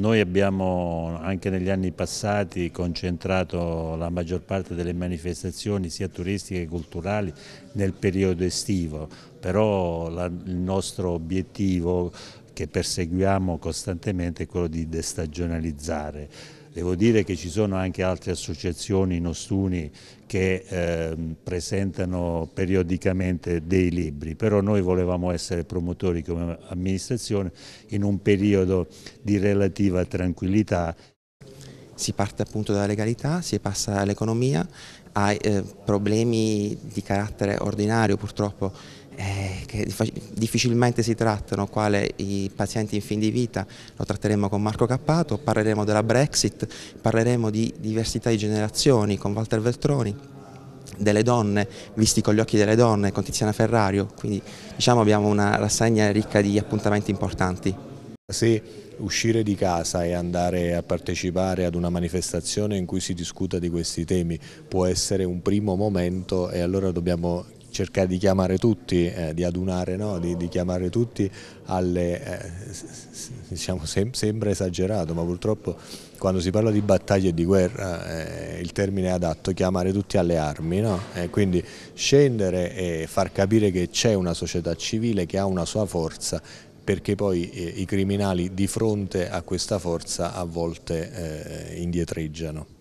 Noi abbiamo anche negli anni passati concentrato la maggior parte delle manifestazioni sia turistiche che culturali nel periodo estivo, però la, il nostro obiettivo che perseguiamo costantemente è quello di destagionalizzare. Devo dire che ci sono anche altre associazioni nostuni che eh, presentano periodicamente dei libri, però noi volevamo essere promotori come amministrazione in un periodo di relativa tranquillità. Si parte appunto dalla legalità, si passa all'economia, ai eh, problemi di carattere ordinario purtroppo eh, che difficilmente si trattano, quale i pazienti in fin di vita, lo tratteremo con Marco Cappato, parleremo della Brexit, parleremo di diversità di generazioni con Walter Veltroni, delle donne, visti con gli occhi delle donne, con Tiziana Ferrario, quindi diciamo abbiamo una rassegna ricca di appuntamenti importanti. Se uscire di casa e andare a partecipare ad una manifestazione in cui si discuta di questi temi può essere un primo momento e allora dobbiamo cercare di chiamare tutti, eh, di adunare, no? di, di, chiamare tutti alle, eh, diciamo sem sembra esagerato, ma purtroppo quando si parla di battaglia e di guerra eh, il termine è adatto, chiamare tutti alle armi, no? quindi scendere e far capire che c'è una società civile che ha una sua forza perché poi eh, i criminali di fronte a questa forza a volte eh, indietreggiano.